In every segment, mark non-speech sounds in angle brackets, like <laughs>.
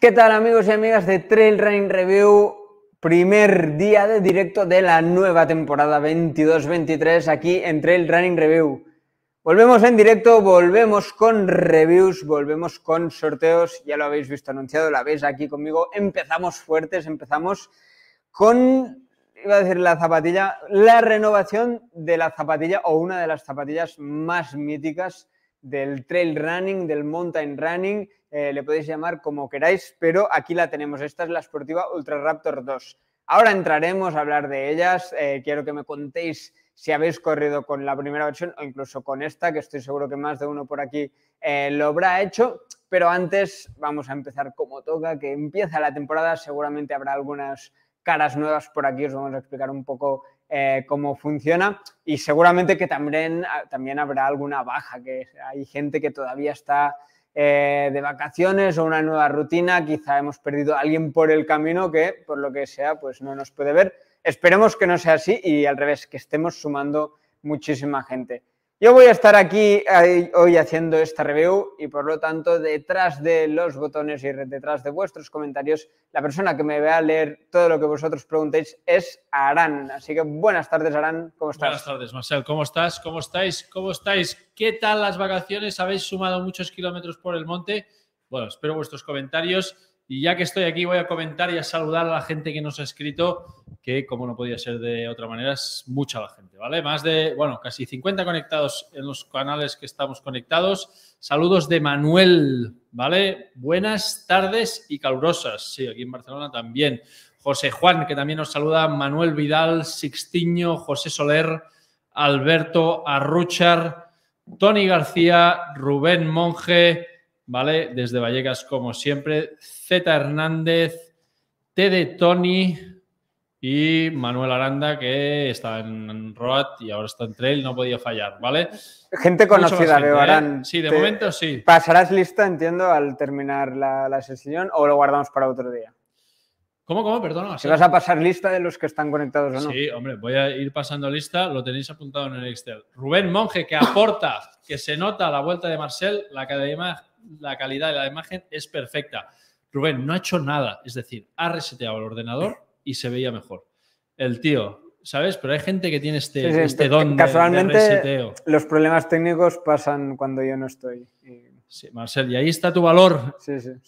¿Qué tal amigos y amigas de Trail Running Review? Primer día de directo de la nueva temporada 22-23 aquí en Trail Running Review. Volvemos en directo, volvemos con reviews, volvemos con sorteos, ya lo habéis visto anunciado, la veis aquí conmigo. Empezamos fuertes, empezamos con, iba a decir la zapatilla, la renovación de la zapatilla o una de las zapatillas más míticas del trail running, del mountain running eh, le podéis llamar como queráis, pero aquí la tenemos. Esta es la Sportiva Ultra Raptor 2. Ahora entraremos a hablar de ellas. Eh, quiero que me contéis si habéis corrido con la primera versión o incluso con esta, que estoy seguro que más de uno por aquí eh, lo habrá hecho. Pero antes vamos a empezar como toca, que empieza la temporada. Seguramente habrá algunas caras nuevas por aquí. Os vamos a explicar un poco cómo funciona y seguramente que también, ah, también habrá alguna baja, que hay gente que todavía está eh, de vacaciones o una nueva rutina, quizá hemos perdido a alguien por el camino que, por lo que sea, pues no nos puede ver. Esperemos que no sea así y al revés, que estemos sumando muchísima gente. Yo voy a estar aquí hoy haciendo esta review y por lo tanto detrás de los botones y detrás de vuestros comentarios, la persona que me va a leer todo lo que vosotros preguntéis es Arán. Así que buenas tardes Arán, ¿cómo estás? Buenas tardes Marcel, ¿cómo estás? ¿Cómo estáis? ¿Cómo estáis? ¿Qué tal las vacaciones? ¿Habéis sumado muchos kilómetros por el monte? Bueno, espero vuestros comentarios y ya que estoy aquí, voy a comentar y a saludar a la gente que nos ha escrito, que como no podía ser de otra manera, es mucha la gente, ¿vale? Más de, bueno, casi 50 conectados en los canales que estamos conectados. Saludos de Manuel, ¿vale? Buenas tardes y calurosas. Sí, aquí en Barcelona también. José Juan, que también nos saluda, Manuel Vidal, Sixtiño, José Soler, Alberto Arruchar, Tony García, Rubén Monge, ¿vale? Desde Vallecas, como siempre, Z Hernández, T de Tony y Manuel Aranda, que está en Road y ahora está en Trail, no podía fallar, ¿vale? Gente conocida, le ¿eh? Arán. Sí, de momento sí. ¿Pasarás lista, entiendo, al terminar la, sesión o lo guardamos para otro día? ¿Cómo, cómo? Perdona. ¿Se vas a pasar lista de los que están conectados o no? Sí, hombre, voy a ir pasando lista, lo tenéis apuntado en el Excel. Rubén Monge, que aporta, que se nota la vuelta de Marcel, la academia, la calidad de la imagen es perfecta. Rubén no ha hecho nada, es decir, ha reseteado el ordenador y se veía mejor. El tío, ¿sabes? Pero hay gente que tiene este, este don de, reseteo. Los problemas técnicos pasan cuando yo no estoy. Sí, Marcel, y ahí está tu valor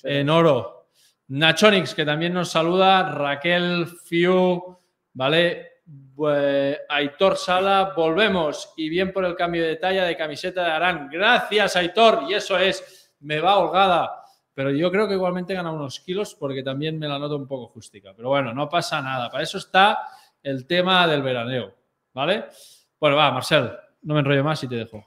en oro. Nachonix, que también nos saluda, Raquel Fiu, ¿vale? Aitor Sala, volvemos. Y bien por el cambio de talla de camiseta de Arán. Gracias, Aitor. Y eso es me va holgada. Pero yo creo que igualmente gana unos kilos porque también me la noto un poco justica. Pero bueno, no pasa nada. Para eso está el tema del veraneo. ¿Vale? Bueno, va, Marcel, no me enrollo más y te dejo.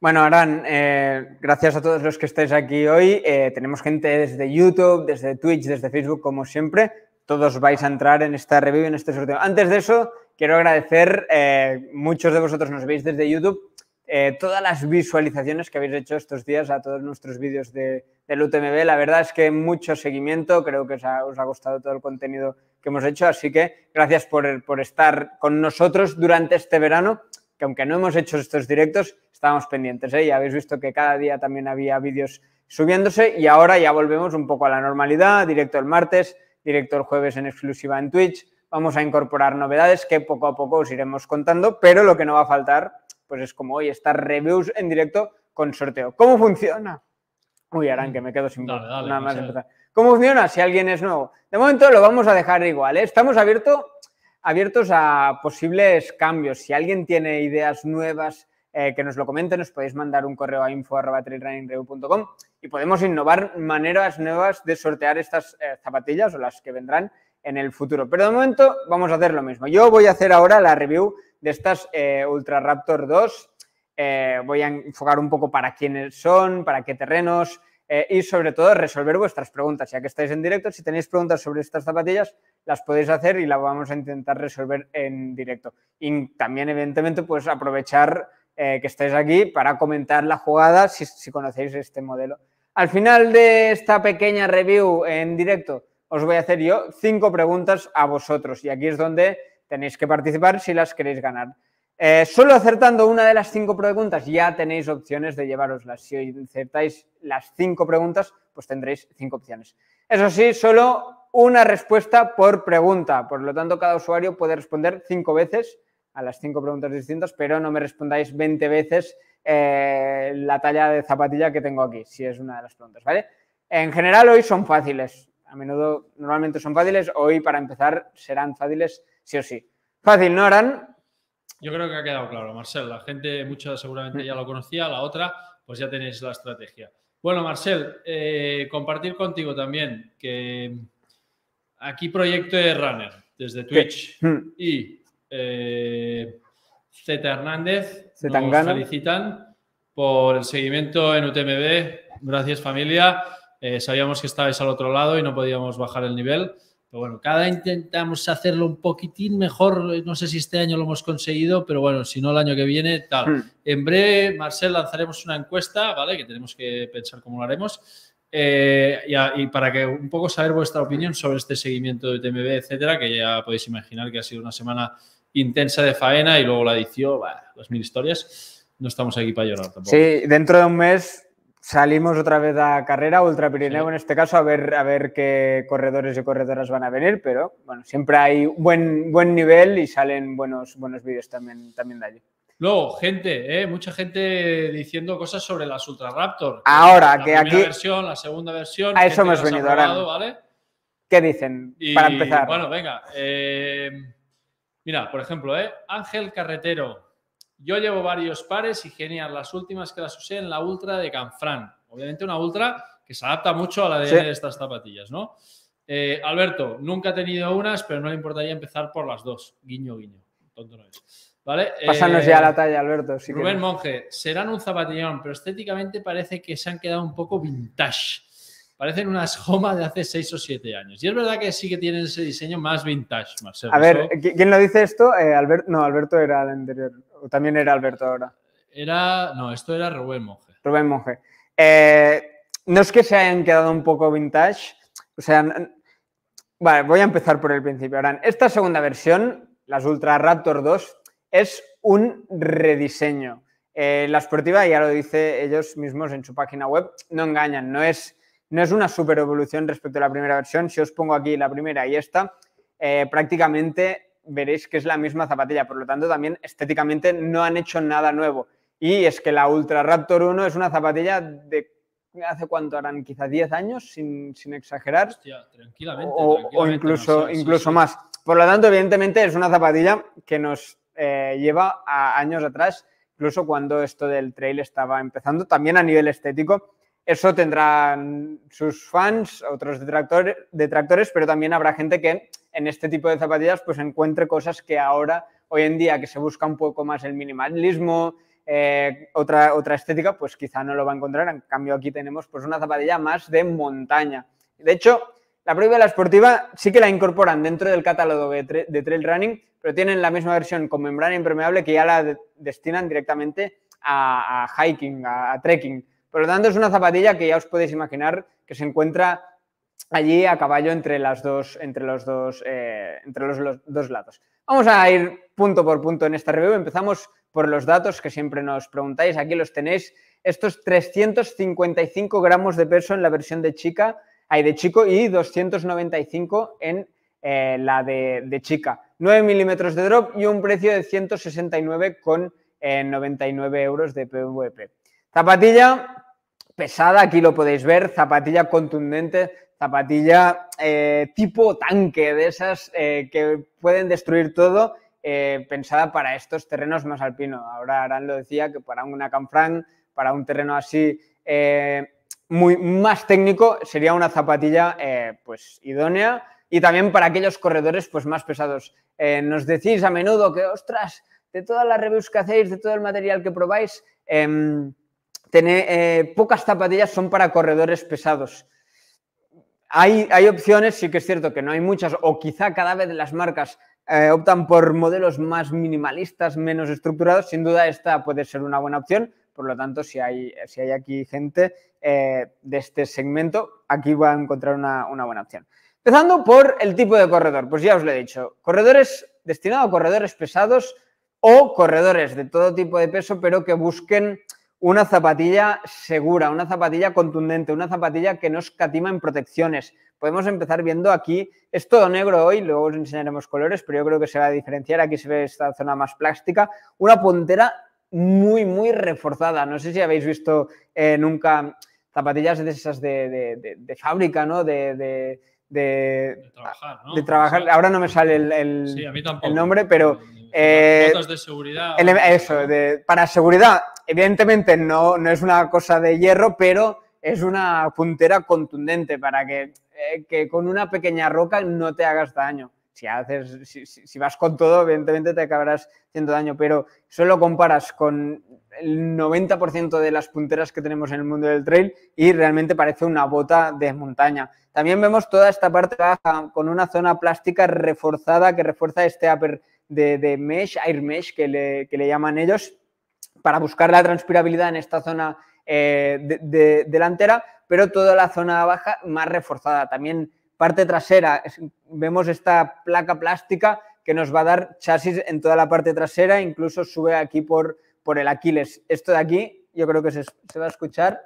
Bueno, Arán, eh, gracias a todos los que estáis aquí hoy. Eh, tenemos gente desde YouTube, desde Twitch, desde Facebook, como siempre. Todos vais a entrar en esta review, en este sorteo. Antes de eso, quiero agradecer, eh, muchos de vosotros nos veis desde YouTube, eh, todas las visualizaciones que habéis hecho estos días a todos nuestros vídeos de, del UTMB. La verdad es que mucho seguimiento, creo que os ha, gustado todo el contenido que hemos hecho, así que gracias por, por estar con nosotros durante este verano que aunque no hemos hecho estos directos, estábamos pendientes. ¿eh? Ya habéis visto que cada día también había vídeos subiéndose y ahora ya volvemos un poco a la normalidad, directo el martes, directo el jueves en exclusiva en Twitch. Vamos a incorporar novedades que poco a poco os iremos contando, pero lo que no va a faltar pues es como hoy estas reviews en directo con sorteo. ¿Cómo funciona? Uy, Aran, mm. que me quedo sin nada más ¿Cómo funciona si alguien es nuevo? De momento lo vamos a dejar igual. ¿eh? Estamos abierto, abiertos a posibles cambios. Si alguien tiene ideas nuevas, eh, que nos lo comenten, nos podéis mandar un correo a info.com y podemos innovar maneras nuevas de sortear estas eh, zapatillas o las que vendrán en el futuro. Pero de momento vamos a hacer lo mismo. Yo voy a hacer ahora la review de estas eh, Ultra Raptor 2. Eh, voy a enfocar un poco para quiénes son, para qué terrenos eh, y sobre todo resolver vuestras preguntas. Ya que estáis en directo, si tenéis preguntas sobre estas zapatillas, las podéis hacer y las vamos a intentar resolver en directo. Y también, evidentemente, pues aprovechar que estáis aquí para comentar la jugada si, si conocéis este modelo. Al final de esta pequeña review en directo, os voy a hacer yo cinco preguntas a vosotros y aquí es donde Tenéis que participar si las queréis ganar. Eh, solo acertando una de las cinco preguntas ya tenéis opciones de llevaroslas. Si acertáis las cinco preguntas, pues tendréis cinco opciones. Eso sí, solo una respuesta por pregunta. Por lo tanto, cada usuario puede responder cinco veces a las cinco preguntas distintas, pero no me respondáis 20 veces eh, la talla de zapatilla que tengo aquí, si es una de las preguntas, ¿vale? En general hoy son fáciles. A menudo normalmente son fáciles. Hoy, para empezar, serán fáciles sí o sí. Fácil, ¿no, Aran? Yo creo que ha quedado claro, Marcel. La gente, mucha seguramente ya lo conocía, la otra, pues ya tenéis la estrategia. Bueno, Marcel, eh, compartir contigo también que aquí proyecto de Runner desde Twitch hmm. y eh, Z Hernández Se nos felicitan por el seguimiento en UTMB. Gracias, familia. Eh, sabíamos que estabais al otro lado y no podíamos bajar el nivel. Pero bueno, cada intentamos hacerlo un poquitín mejor. No sé si este año lo hemos conseguido, pero bueno, si no el año que viene, tal. Hmm. En breve, Marcel, lanzaremos una encuesta, ¿vale? Que tenemos que pensar cómo lo haremos. Eh, y, para que un poco saber vuestra opinión sobre este seguimiento de TMB, etcétera, que ya podéis imaginar que ha sido una semana intensa de faena y luego la edición, bah, las mil historias. No estamos aquí para llorar tampoco. Sí, dentro de un mes salimos otra vez a carrera Ultra Pirineo en este caso a ver a ver qué corredores y corredoras van a venir pero bueno siempre hay buen buen nivel y salen buenos buenos vídeos también también de allí luego gente ¿eh? mucha gente diciendo cosas sobre las Ultra Raptor ahora que aquí La versión la segunda versión a eso hemos venido ahora qué dicen para empezar bueno venga eh, mira por ejemplo ¿eh? Ángel Carretero yo llevo varios pares y genial. Las últimas que las usé en la Ultra de Canfran. Obviamente una Ultra que se adapta mucho a la de estas zapatillas, ¿no? Eh, Alberto, nunca he tenido unas, pero no le importaría empezar por las dos. Guiño, guiño. Tonto Pásanos eh, ya la talla, Alberto. Rubén Monge, serán un zapatillón, pero estéticamente parece que se han quedado un poco vintage. Parecen unas Joma de hace seis o siete años. Y es verdad que sí que tienen ese diseño más vintage, A ver, ¿quién lo dice esto? Eh, no, Alberto era el anterior. ¿O también era Alberto ahora? Era, no, esto era Rubén Monge. Rubén Monge. Eh, no es que se hayan quedado un poco vintage, o sea, voy a empezar por el principio. esta segunda versión, las Ultra Raptor 2, es un rediseño. Eh, la sportiva ya lo dice ellos mismos en su página web, no engañan, no es, no es una super evolución respecto a la primera versión. Si os pongo aquí la primera y esta, eh, prácticamente veréis que es la misma zapatilla, por lo tanto también estéticamente no han hecho nada nuevo. Y es que la Ultra Raptor 1 es una zapatilla de hace cuánto harán, quizá 10 años, sin, exagerar. tranquilamente, o, incluso, incluso más. Por lo tanto, evidentemente es una zapatilla que nos eh, lleva a años atrás, incluso cuando esto del trail estaba empezando, también a nivel estético eso tendrán sus fans, otros detractores, detractores, pero también habrá gente que en este tipo de zapatillas pues encuentre cosas que ahora, hoy en día, que se busca un poco más el minimalismo, eh, otra, otra estética, pues quizá no lo va a encontrar. En cambio, aquí tenemos pues una zapatilla más de montaña. De hecho, la prueba de la esportiva sí que la incorporan dentro del catálogo de, trail running, pero tienen la misma versión con membrana impermeable que ya la destinan directamente a, hiking, a, trekking. Por lo tanto, es una zapatilla que ya os podéis imaginar que se encuentra allí a caballo entre, las dos, entre, los, dos, eh, entre los, dos lados. Vamos a ir punto por punto en esta review. Empezamos por los datos que siempre nos preguntáis. Aquí los tenéis. Estos 355 gramos de peso en la versión de chica, hay de chico, y 295 en eh, la de, chica. 9 milímetros de drop y un precio de 169,99 eh, euros de PVP. Zapatilla pesada, aquí lo podéis ver, zapatilla contundente, zapatilla eh, tipo tanque, de esas eh, que pueden destruir todo, eh, pensada para estos terrenos más alpino, Ahora Arán lo decía que para una canfrán, para un terreno así muy más técnico, sería una zapatilla pues idónea y también para aquellos corredores pues más pesados. nos decís a menudo que, ostras, de todas las reviews que hacéis, de todo el material que probáis, em, tener, eh, pocas zapatillas son para corredores pesados. Hay, opciones, sí que es cierto que no hay muchas, o quizá cada vez las marcas eh, optan por modelos más minimalistas, menos estructurados. Sin duda, esta puede ser una buena opción. Por lo tanto, si hay, si hay aquí gente eh, de este segmento, aquí va a encontrar una, una buena opción. Empezando por el tipo de corredor, pues ya os lo he dicho, corredores destinados a corredores pesados o corredores de todo tipo de peso, pero que busquen una zapatilla segura, una zapatilla contundente, una zapatilla que no escatima en protecciones. Podemos empezar viendo aquí, es todo negro hoy, luego os enseñaremos colores, pero yo creo que se va a diferenciar, aquí se ve esta zona más plástica, una puntera muy, muy reforzada. No sé si habéis visto eh, nunca zapatillas de esas de, fábrica, ¿no? De, trabajar, ¿no? De trabajar. Ahora no me sale el, nombre, pero... Eh, de seguridad. eso, para seguridad, evidentemente no, es una cosa de hierro, pero es una puntera contundente para que, eh, con una pequeña roca no te hagas daño. Si, haces, si, vas con todo, evidentemente te acabarás haciendo daño, pero solo comparas con el 90% de las punteras que tenemos en el mundo del trail y realmente parece una bota de montaña. También vemos toda esta parte baja con una zona plástica reforzada que refuerza este upper de, mesh, air mesh que le, que le llaman ellos, para buscar la transpirabilidad en esta zona eh, de, delantera, pero toda la zona baja más reforzada. También parte trasera, vemos esta placa plástica que nos va a dar chasis en toda la parte trasera, incluso sube aquí por, por el Aquiles. Esto de aquí, yo creo que se, va a escuchar,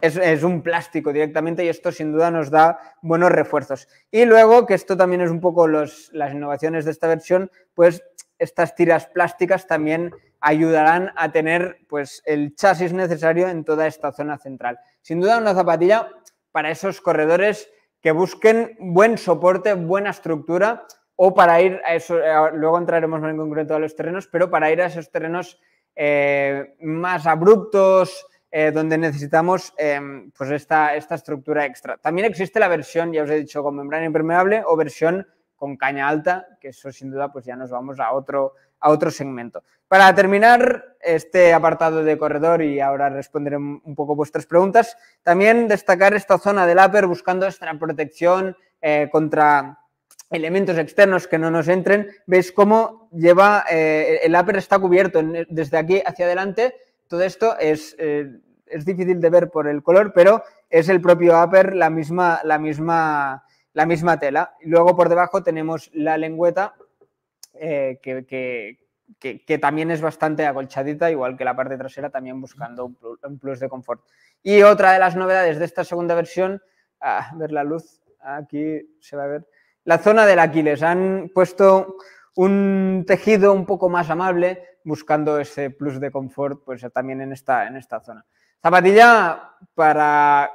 es, un plástico directamente y esto sin duda nos da buenos refuerzos. Y luego, que esto también es un poco las innovaciones de esta versión, pues estas tiras plásticas también ayudarán a tener pues, el chasis necesario en toda esta zona central. Sin duda una zapatilla para esos corredores que busquen buen soporte, buena estructura o para ir a eso, eh, luego entraremos más en concreto a los terrenos, pero para ir a esos terrenos eh, más abruptos, eh, donde necesitamos em, pues esta, esta estructura extra. También existe la versión, ya os he dicho, con membrana impermeable o versión con caña alta, que eso sin duda pues ya nos vamos a otro, a otro segmento. Para terminar este apartado de corredor y ahora responderé un poco vuestras preguntas, también destacar esta zona del upper buscando esta protección eh, contra elementos externos que no nos entren. Veis cómo lleva, eh, el upper está cubierto desde aquí hacia adelante. Todo esto es, eh, es difícil de ver por el color, pero es el propio upper, la misma, la misma, la misma tela. Luego por debajo tenemos la lengüeta eh, que, también es bastante acolchadita, igual que la parte trasera, también buscando un plus, de confort. Y otra de las novedades de esta segunda versión, a ah, ver la luz, aquí se va a ver, la zona del Aquiles. Han puesto un tejido un poco más amable, buscando ese plus de confort pues, también en esta, en esta zona. Zapatilla para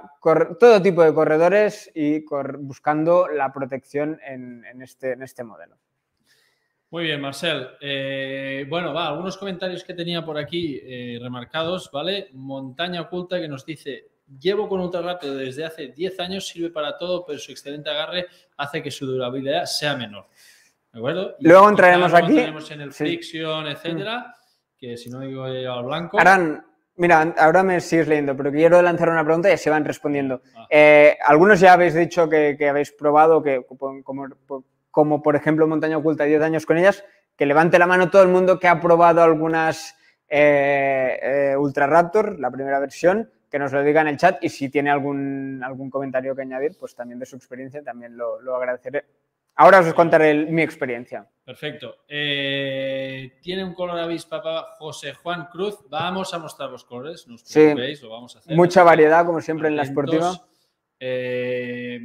todo tipo de corredores y buscando la protección en, este, en este modelo. Muy bien, Marcel. Eh, bueno, va, algunos comentarios que tenía por aquí eh, remarcados, ¿vale? Montaña Oculta que nos dice, llevo con ultra rápido desde hace 10 años, sirve para todo, pero su excelente agarre hace que su durabilidad sea menor. ¿De acuerdo? Luego entraremos aquí. en el mm. etcétera, que si no digo eh, al blanco. Arán, mira, ahora me sigues leyendo, pero quiero lanzar una pregunta y se van respondiendo. Ah. algunos ya habéis dicho que, que habéis probado, que como como por ejemplo Montaña Oculta 10 años con ellas, que levante la mano todo el mundo que ha probado algunas eh, eh, Ultra Raptor, la primera versión, que nos lo diga en el chat y si tiene algún, algún comentario que añadir, pues también de su experiencia, también lo, lo agradeceré. Ahora os contaré mi experiencia. Perfecto. Eh, tiene un color papá José Juan Cruz. Vamos a mostrar los colores, sí. vamos a Mucha variedad, como siempre, en la esportiva. Eh,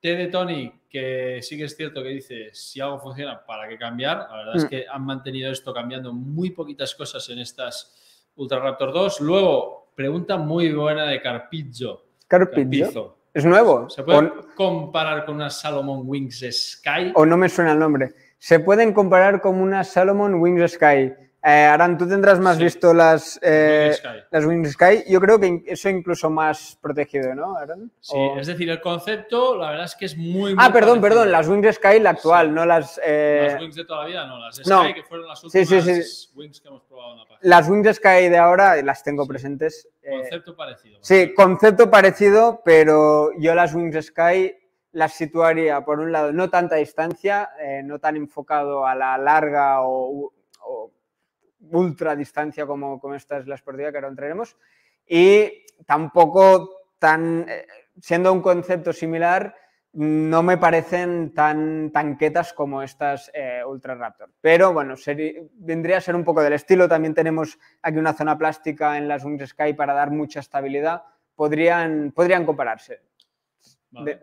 T de Tony, que sí que es cierto que dice, si algo funciona, ¿para qué cambiar? La verdad es mm. que han mantenido esto cambiando muy poquitas cosas en estas Ultra Raptor 2. Luego, pregunta muy buena de carpizo Carpizo. ¿Es nuevo? ¿Se puede comparar con una Salomon Wings Sky? O no me suena el nombre. Se pueden comparar con una Salomon Wings Sky. Eh, Aran, tú tendrás más visto las, Wings eh, Sky. Yo creo que eso incluso más protegido, ¿no, Aran? Sí, es decir, el concepto, la verdad es que es muy. ah, perdón, perdón, las Wings Sky, la actual, no las. Eh, las Wings de toda vida, no, las Sky, que fueron las últimas Wings que hemos probado en la Las Wings Sky de ahora las tengo presentes. Concepto parecido. Sí, concepto parecido, pero yo las Wings Sky las situaría, por un lado, no tanta distancia, no tan enfocado a la larga o ultra distancia como, como esta es la que ahora entraremos, y tampoco tan, eh, siendo un concepto similar, no me parecen tan tanquetas como estas eh, Ultra Raptor. Pero bueno, vendría a ser un poco del estilo. También tenemos aquí una zona plástica en las Wings Sky para dar mucha estabilidad. Podrían, podrían compararse.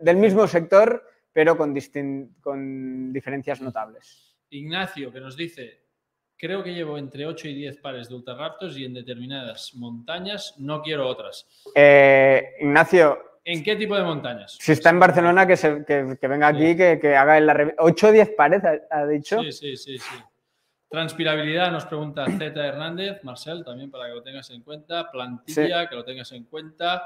del mismo sector, pero con, con diferencias notables. Ignacio, que nos dice, Creo que llevo entre 8 y 10 pares de ultraraptors y en determinadas montañas no quiero otras. Eh, Ignacio. ¿En qué tipo de montañas? Si está en Barcelona, que, venga aquí, que, que, haga revista. 8 o 10 pares, ha, dicho. Sí, sí, sí, sí. Transpirabilidad, nos pregunta Zeta Hernández, Marcel, también para que lo tengas en cuenta. Plantilla, que lo tengas en cuenta.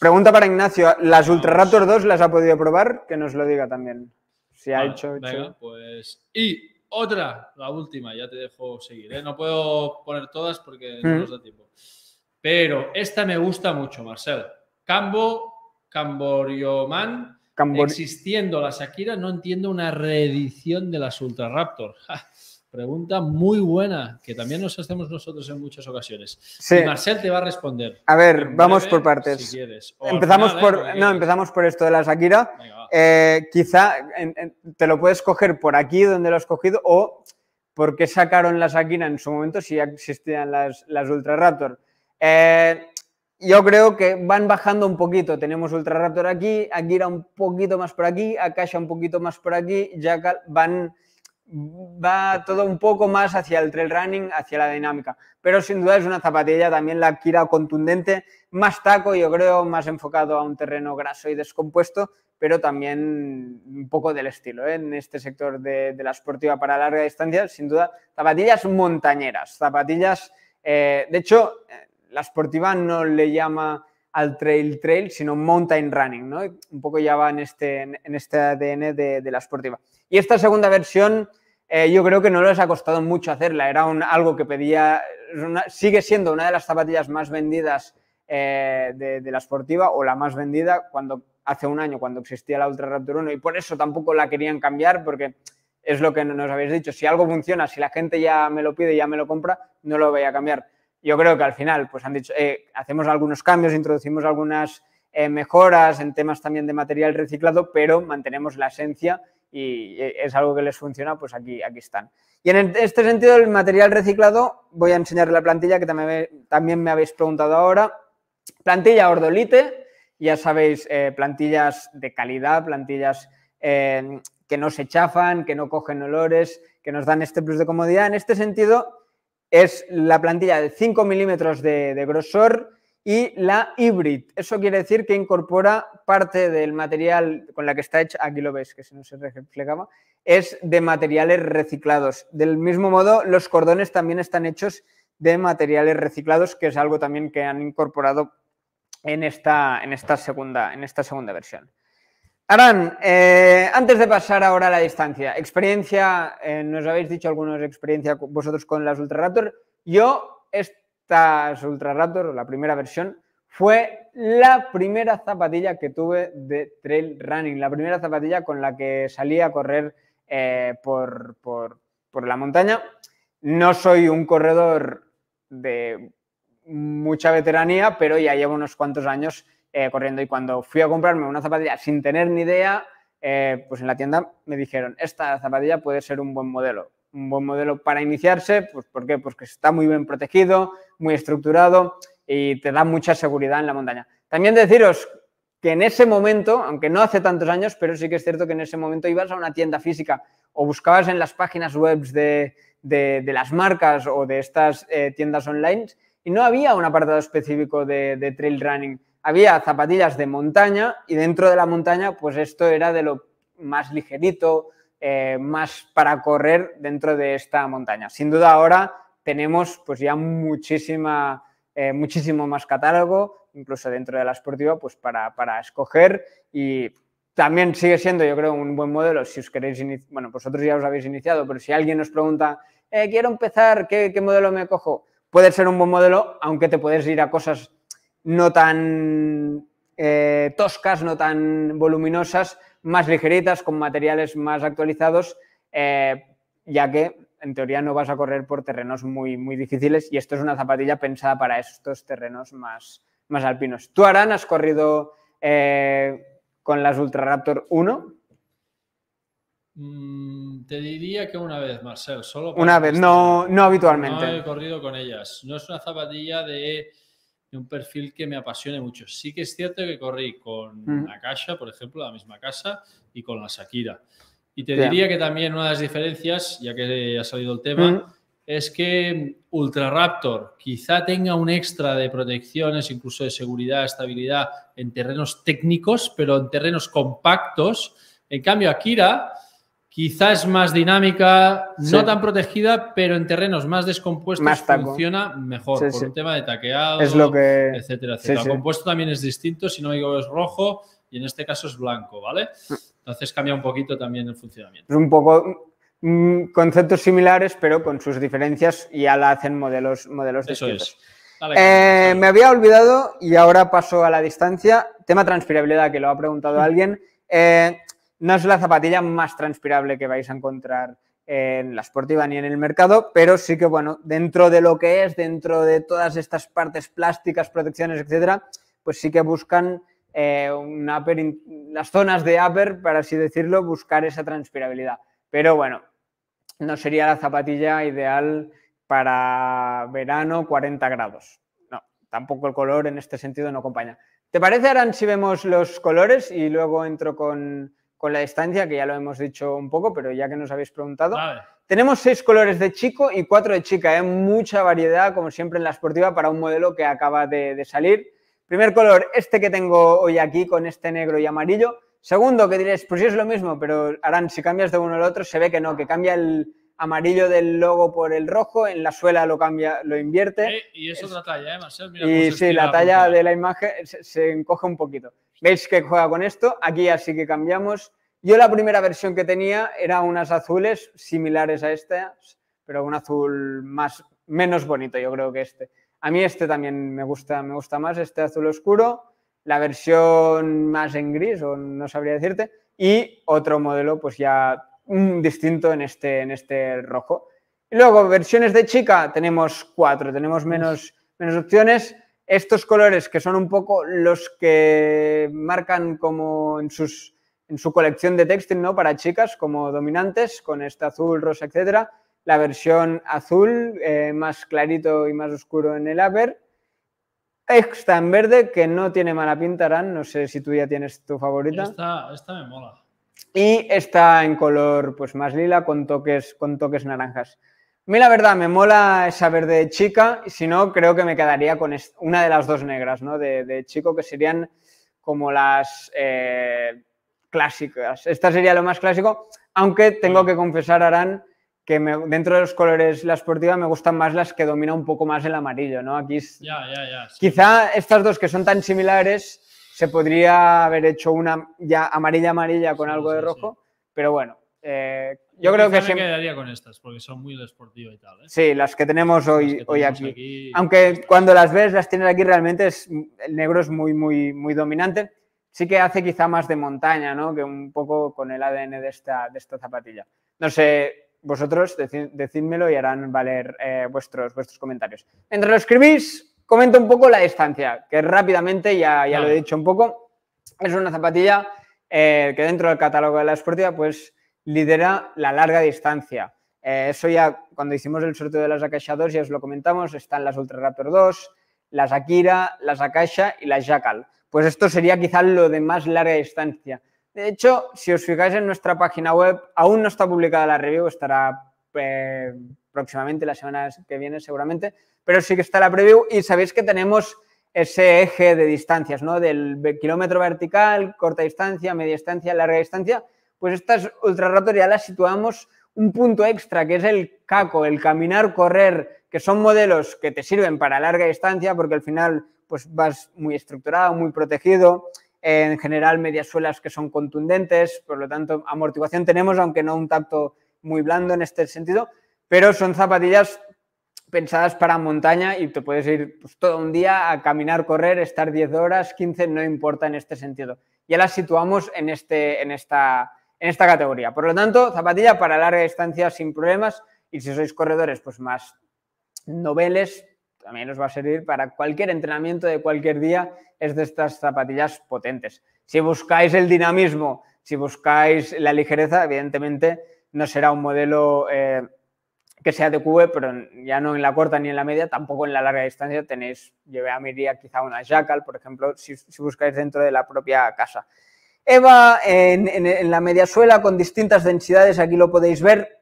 Pregunta para Ignacio, ¿las ultraraptors 2 las ha podido probar? Que nos lo diga también. Si ha hecho, hecho. Pues, y otra, la última, ya te dejo seguir. ¿eh? No puedo poner todas porque no nos da tiempo. Pero esta me gusta mucho, Marcel. Cambo, Camborioman. Existiendo la Shakira, no entiendo una reedición de las Ultra Raptor. <laughs> Pregunta muy buena, que también nos hacemos nosotros en muchas ocasiones. Marcel te va a responder. A ver, vamos por partes. empezamos, ¿eh? por, no, empezamos por esto de la Shakira. Eh, quizá te lo puedes coger por aquí donde lo has cogido o porque sacaron la Shakira en su momento si ya existían las, las Ultra Raptor. Eh, yo creo que van bajando un poquito. Tenemos Ultra Raptor aquí, Akira un poquito más por aquí, Akasha un poquito más por aquí, Ya van va todo un poco más hacia el trail running, hacia la dinámica. Pero sin duda es una zapatilla también la Kira contundente, más taco, yo creo, más enfocado a un terreno graso y descompuesto, pero también un poco del estilo. ¿eh? En este sector de, la esportiva para larga distancia, sin duda, zapatillas montañeras, zapatillas... Eh, de hecho, eh, la esportiva no le llama al trail trail, sino mountain running, ¿no? Un poco ya va en este, en este ADN de, la esportiva. Y esta segunda versión eh, yo creo que no les ha costado mucho hacerla, era un, algo que pedía, sigue siendo una de las zapatillas más vendidas eh, de, la esportiva o la más vendida cuando hace un año, cuando existía la Ultra Raptor 1 y por eso tampoco la querían cambiar porque es lo que nos habéis dicho, si algo funciona, si la gente ya me lo pide, ya me lo compra, no lo voy a cambiar yo creo que al final, pues han dicho, eh, hacemos algunos cambios, introducimos algunas eh, mejoras en temas también de material reciclado, pero mantenemos la esencia y eh, es algo que les funciona, pues aquí, aquí están. Y en este sentido, el material reciclado, voy a enseñar la plantilla que también, también me habéis preguntado ahora. Plantilla Ordolite, ya sabéis, plantillas de calidad, plantillas que no se chafan, que no cogen olores, que nos dan este plus de comodidad. En este sentido, es la plantilla de 5 milímetros de, grosor y la híbrid, Eso quiere decir que incorpora parte del material con la que está hecha, aquí lo veis que se no se reflejaba, es de materiales reciclados. Del mismo modo, los cordones también están hechos de materiales reciclados, que es algo también que han incorporado en esta, segunda, en esta segunda versión. Arán, eh, antes de pasar ahora a la distancia, experiencia, eh, nos habéis dicho algunos experiencia vosotros con las Ultra Yo, estas Ultra la primera versión, fue la primera zapatilla que tuve de trail running, la primera zapatilla con la que salí a correr eh, por, por la montaña. No soy un corredor de mucha veteranía, pero ya llevo unos cuantos años eh, corriendo. Y cuando fui a comprarme una zapatilla sin tener ni idea, eh, pues en la tienda me dijeron, esta zapatilla puede ser un buen modelo. Un buen modelo para iniciarse, pues ¿por qué? Pues que está muy bien protegido, muy estructurado y te da mucha seguridad en la montaña. También deciros que en ese momento, aunque no hace tantos años, pero sí que es cierto que en ese momento ibas a una tienda física o buscabas en las páginas web de, las marcas o de estas eh, tiendas online y no había un apartado específico de trail running había zapatillas de montaña y dentro de la montaña, pues esto era de lo más ligerito, eh, más para correr dentro de esta montaña. Sin duda ahora tenemos pues ya muchísima, eh, muchísimo más catálogo, incluso dentro de la esportiva, pues para, escoger y también sigue siendo, yo creo, un buen modelo si os queréis, bueno, vosotros ya os habéis iniciado, pero si alguien os pregunta, eh, quiero empezar, ¿qué, ¿qué modelo me cojo? Puede ser un buen modelo, aunque te puedes ir a cosas no tan eh, toscas, no tan voluminosas, más ligeritas, con materiales más actualizados, eh, ya que en teoría no vas a correr por terrenos muy, muy difíciles y esto es una zapatilla pensada para estos terrenos más, más alpinos. ¿Tú, Arán, has corrido eh, con las Ultra Raptor 1? Mm, te diría que una vez, Marcel, solo. una vez, no, no habitualmente. No he corrido con ellas. No es una zapatilla de un perfil que me apasione mucho. Sí que es cierto que corrí con Akasha, por ejemplo, la misma casa, y con la Shakira. Y te diría que también una de las diferencias, ya que ha salido el tema, es que Ultra Raptor quizá tenga un extra de protecciones, incluso de seguridad, estabilidad en terrenos técnicos, pero en terrenos compactos. En cambio, Akira quizás más dinámica, no tan protegida, pero en terrenos más descompuestos funciona mejor por un tema de taqueado, es lo etcétera, etcétera. Compuesto también es distinto, si no digo es rojo y en este caso es blanco, ¿vale? Mm. Entonces cambia un poquito también el funcionamiento. Es un poco mm, conceptos similares, pero con sus diferencias y ya la hacen modelos, modelos Eso eh, me había olvidado y ahora paso a la distancia. Tema transpirabilidad, que lo ha preguntado mm. alguien. Eh, no es la zapatilla más transpirable que vais a encontrar en la esportiva ni en el mercado, pero sí que, bueno, dentro de lo que es, dentro de todas estas partes plásticas, protecciones, etcétera, pues sí que buscan eh, las zonas de upper, para así decirlo, buscar esa transpirabilidad. Pero bueno, no sería la zapatilla ideal para verano 40 grados. No, tampoco el color en este sentido no acompaña. ¿Te parece, Aran, si vemos los colores y luego entro con, con la distancia, que ya lo hemos dicho un poco, pero ya que nos habéis preguntado. Tenemos seis colores de chico y cuatro de chica, Hay ¿eh? mucha variedad, como siempre en la esportiva, para un modelo que acaba de, salir. Primer color, este que tengo hoy aquí, con este negro y amarillo. Segundo, que diréis, pues sí es lo mismo, pero harán, si cambias de uno al otro, se ve que no, que cambia el amarillo del logo por el rojo, en la suela lo cambia, lo invierte. y es, otra talla, ¿eh, Marcel? y si, sí, la talla de la imagen se, encoge un poquito. Veis que juega con esto. Aquí así que cambiamos. Yo la primera versión que tenía era unas azules similares a estas, pero un azul más, menos bonito, yo creo que este. A mí este también me gusta, me gusta más, este azul oscuro, la versión más en gris, o no sabría decirte, y otro modelo, pues ya distinto en este, en este rojo. Y luego, versiones de chica, tenemos cuatro, tenemos menos, menos opciones estos colores que son un poco los que marcan como en, su colección de textil, ¿no? Para chicas como dominantes, con este azul, rosa, etcétera. La versión azul, eh, más clarito y más oscuro en el upper. Esta en verde, que no tiene mala pinta, Aran. No sé si tú ya tienes tu favorita. Esta, me mola. Y esta en color pues más lila con toques, con toques naranjas. A mí la verdad me mola esa verde chica, y si no, creo que me quedaría con una de las dos negras, ¿no? De, chico, que serían como las eh, clásicas. Esta sería lo más clásico, aunque tengo mm. que confesar, Arán, que dentro de los colores la esportiva me gustan más las que domina un poco más el amarillo, ¿no? Aquí quizá estas dos que son tan similares se podría haber hecho una ya amarilla amarilla con algo de rojo, pero bueno, eh, yo creo que me quedaría con estas porque son muy deportivas y tal. ¿eh? Sí, las que tenemos hoy, hoy aquí. Aunque pues, pues, cuando las pues, ves, las tienes aquí, realmente es, el negro es muy, muy, muy dominante. Sí que hace quizá más de montaña, ¿no? Que un poco con el ADN de esta, de esta zapatilla. No sé, vosotros decídmelo y harán valer eh, vuestros, vuestros comentarios. Entre lo escribís, comento un poco la distancia, que rápidamente, ya, ya lo he dicho un poco, es una zapatilla eh, que dentro del catálogo de la esportiva, pues lidera la larga distancia. Eh, eso ya, cuando hicimos el sorteo de las Akasha 2, ya os lo comentamos, están las Ultra Raptor 2, las Akira, las Akasha y las Jackal. Pues esto sería quizás lo de más larga distancia. De hecho, si os fijáis en nuestra página web, aún no está publicada la review, estará eh, próximamente, ...la semana que viene seguramente, pero sí que está la preview y sabéis que tenemos ese eje de distancias, ¿no? Del kilómetro vertical, corta distancia, media distancia, larga distancia, pues estas rato ya las situamos un punto extra, que es el caco, el caminar, correr, que son modelos que te sirven para larga distancia, porque al final pues vas muy estructurado, muy protegido, en general medias suelas que son contundentes, por lo tanto amortiguación tenemos, aunque no un tacto muy blando en este sentido, pero son zapatillas pensadas para montaña y te puedes ir pues, todo un día a caminar, correr, estar 10 horas, 15, no importa en este sentido. Ya las situamos en, este, en esta en esta categoría. Por lo tanto, zapatilla para larga distancia sin problemas y si sois corredores, pues más noveles, también os va a servir para cualquier entrenamiento de cualquier día, es de estas zapatillas potentes. Si buscáis el dinamismo, si buscáis la ligereza, evidentemente no será un modelo eh, que sea de QV, pero ya no en la corta ni en la media, tampoco en la larga distancia tenéis, a mi día quizá una Jackal, por ejemplo, si, si buscáis dentro de la propia casa. Eva en, la mediasuela con distintas densidades, aquí lo podéis ver,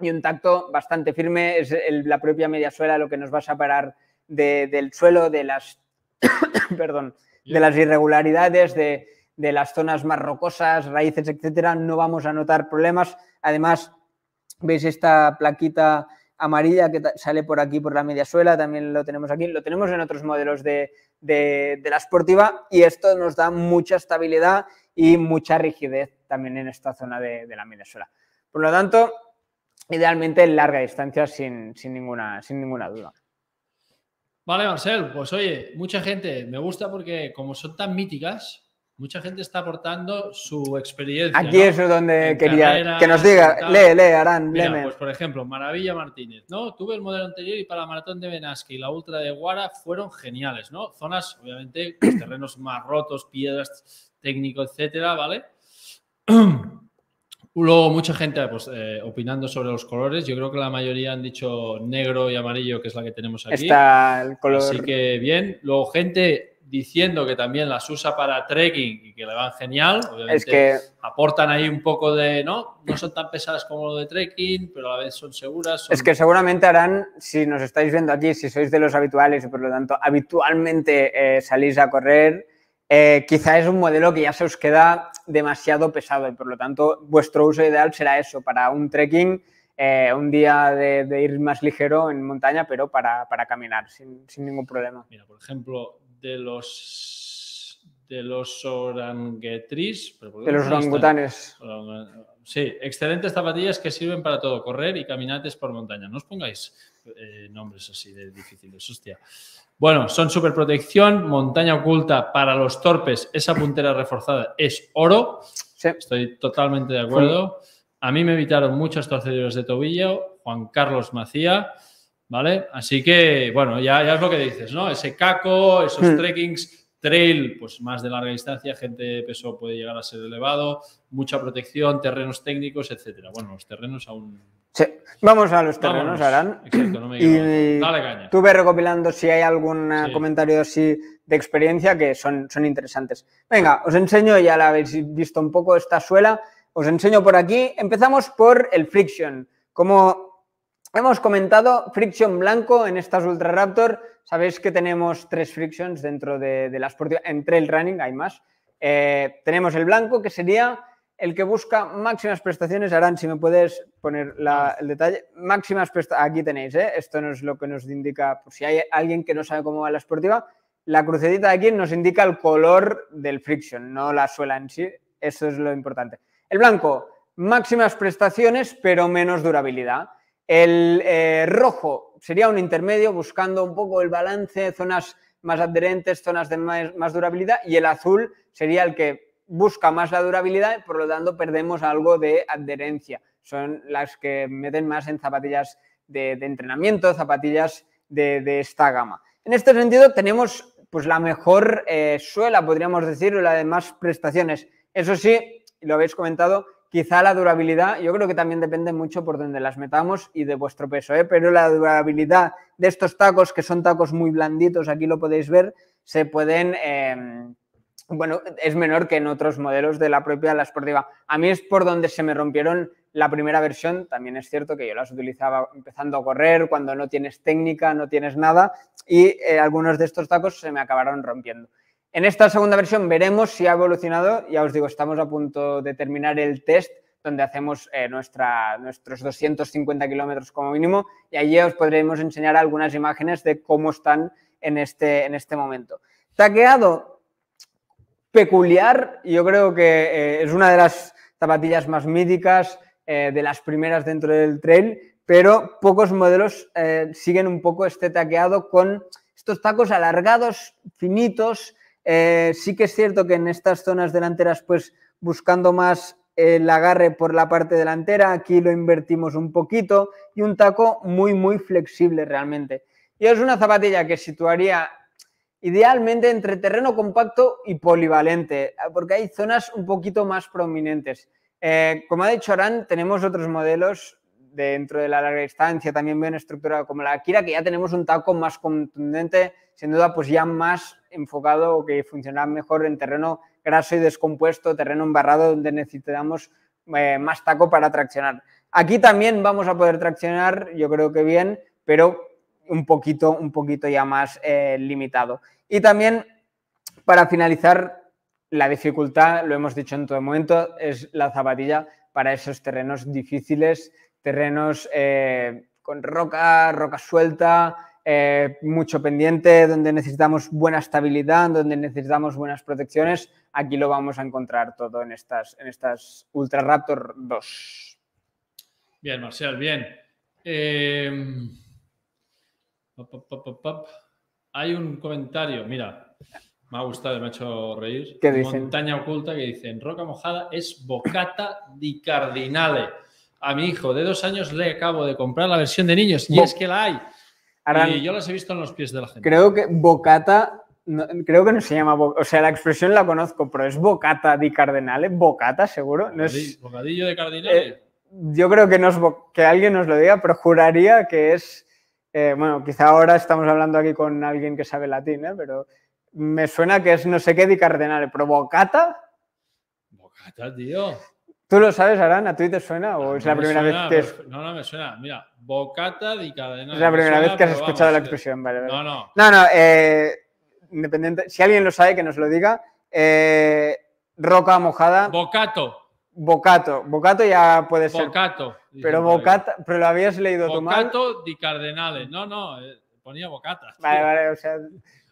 y un tacto bastante firme, es la propia mediasuela lo que nos va a separar del suelo, de las, <coughs> perdón, de las irregularidades, de, las zonas más rocosas, raíces, etcétera, no vamos a notar problemas. Además, veis esta plaquita amarilla que sale por aquí, por la mediasuela, también lo tenemos aquí, lo tenemos en otros modelos de, la sportiva y esto nos da mucha estabilidad y mucha rigidez también en esta zona de, la Minnesota... Por lo tanto, idealmente en larga distancia sin, sin, ninguna, sin ninguna duda. Vale, Marcel, pues oye, mucha gente me gusta porque como son tan míticas, mucha gente está aportando su experiencia. Aquí es donde quería que nos diga, lee, lee, Arán, Mira, Pues por ejemplo, Maravilla Martínez, ¿no? Tuve el modelo anterior y para la maratón de Benasque y la ultra de Guara fueron geniales, ¿no? Zonas, obviamente, <clears throat> pues, terrenos más rotos, piedras, técnico, etcétera, ¿vale? <clears throat> Luego mucha gente pues, eh, opinando sobre los colores. Yo creo que la mayoría han dicho negro y amarillo, que es la que tenemos aquí. Está el color. Así que bien. Luego gente diciendo que también las usa para trekking y que le van genial. Obviamente aportan ahí un poco de, ¿no? No son tan pesadas como lo de trekking, pero a la vez son seguras. Es que seguramente harán, si nos estáis viendo aquí, si sois de los habituales y por lo tanto habitualmente eh, salís a correr, eh, quizá es un modelo que ya se os queda demasiado pesado y por lo tanto vuestro uso ideal será eso, para un trekking. Eh, un día de, ir más ligero en montaña, pero para, caminar sin, sin, ningún problema. Mira, por ejemplo, de los de los De los orangutanes. Sí, excelentes zapatillas que sirven para todo, correr y caminates por montaña. No os pongáis eh, nombres así de difíciles, hostia. Bueno, son superprotección, montaña oculta para los torpes, esa puntera reforzada es oro. Estoy totalmente de acuerdo. A mí me evitaron muchos torcedores de tobillo, Juan Carlos Macía. ¿vale? Así que, bueno, ya, es lo que dices, ¿no? Ese caco, esos hmm. trekkings, trail, pues más de larga distancia, gente de peso puede llegar a ser elevado, mucha protección, terrenos técnicos, etcétera. Bueno, los terrenos aún... Sí. Vamos a los terrenos, Arán. Exacto, no me y, caña. Tú recopilando si hay algún eh, comentario así de experiencia que son, son interesantes. Venga, os enseño, ya la habéis visto un poco esta suela, os enseño por aquí. Empezamos por el friction. Como Hemos comentado friction blanco en estas Ultra Raptor. Sabéis que tenemos tres frictions dentro de, la Sportiva. En trail running hay más. Eh, tenemos el blanco, que sería el que busca máximas prestaciones. Aran, si me puedes poner ah. el detalle. Máximas prestaciones. Aquí tenéis, eh. Esto no es lo que nos indica. Por si hay alguien que no sabe cómo va la Sportiva, la crucedita de aquí nos indica el color del friction, no la suela en sí. Eso es lo importante. El blanco, máximas prestaciones, pero menos durabilidad. El eh, rojo sería un intermedio buscando un poco el balance, zonas más adherentes, zonas de más, durabilidad, y el azul sería el que busca más la durabilidad, por lo tanto perdemos algo de adherencia. Son las que meten más en zapatillas de, entrenamiento, zapatillas de, esta gama. En este sentido tenemos pues la mejor eh, suela, podríamos decir, o la de más prestaciones. Eso sí, lo habéis comentado, Quizá la durabilidad, yo creo que también depende mucho por donde las metamos y de vuestro peso, ¿eh? pero la durabilidad de estos tacos, que son tacos muy blanditos, aquí lo podéis ver, se pueden, em, bueno, es menor que en otros modelos de la propia la esportiva. A mí es por donde se me rompieron la primera versión, también es cierto que yo las utilizaba empezando a correr, cuando no tienes técnica, no tienes nada, y eh, algunos de estos tacos se me acabaron rompiendo. En esta segunda versión veremos si ha evolucionado. Ya os digo, estamos a punto de terminar el test donde hacemos eh, nuestra, nuestros 250 kilómetros como mínimo y allí os podremos enseñar algunas imágenes de cómo están en este, en este momento. Taqueado peculiar, yo creo que eh, es una de las zapatillas más míticas, eh, de las primeras dentro del trail, pero pocos modelos siguen un poco este taqueado con estos tacos alargados, finitos, eh, sí que es cierto que en estas zonas delanteras, pues buscando más el agarre por la parte delantera, aquí lo invertimos un poquito y un taco muy, muy flexible realmente. Y es una zapatilla que situaría idealmente entre terreno compacto y polivalente, ah, porque hay zonas un poquito más prominentes. Eh, como ha dicho Arán, tenemos otros modelos dentro de la larga distancia, también bien estructurada como la Akira, que ya tenemos un taco más contundente, sin duda, pues ya más enfocado o que funcionará mejor en terreno graso y descompuesto, terreno embarrado, donde necesitamos eh, más taco para traccionar. Aquí también vamos a poder traccionar, yo creo que bien, pero un poquito, un poquito ya más eh, limitado. Y también, para finalizar, la dificultad, lo hemos dicho en todo momento, es la zapatilla para esos terrenos difíciles terrenos eh, con roca, roca suelta, eh, mucho pendiente, donde necesitamos buena estabilidad, donde necesitamos buenas protecciones, aquí lo vamos a encontrar todo en estas, en estas Ultra Raptor 2. Bien, Marcial, bien. Em, Hay un comentario, mira, me ha gustado, me ha hecho reír. ¿Qué dicen? Montaña oculta que dicen, roca mojada es bocata di cardinale a mi hijo de dos años le acabo de comprar la versión de niños y es que la hay. yo las he visto en los pies de la gente. Creo que bocata, creo que no se llama, o sea, la expresión la conozco, pero es bocata di cardenale, bocata seguro. No bocadillo de cardinale. Eh, yo creo que, no es que alguien nos lo diga, pero juraría que es, eh, bueno, quizá ahora estamos hablando aquí con alguien que sabe latín, ¿eh? pero me suena que es no sé qué di cardenale, pero bocata. Bocata, tío. ¿Tú lo sabes, Arán? ¿A ti te suena o es la primera vez que No, no me suena. Mira, bocata di Cardenales. Es la primera vez que has escuchado la eh, expresión, vale, No, no. No, no, eh, independiente. Si alguien lo sabe, que nos lo diga. Eh, roca mojada. Bocato. Bocato. Bocato ya puede ser. Bocato. Pero bocata, pero lo habías leído bocato tú mal. Bocato di cardenales. No, no, ponía bocata. Vale, vale, o sea,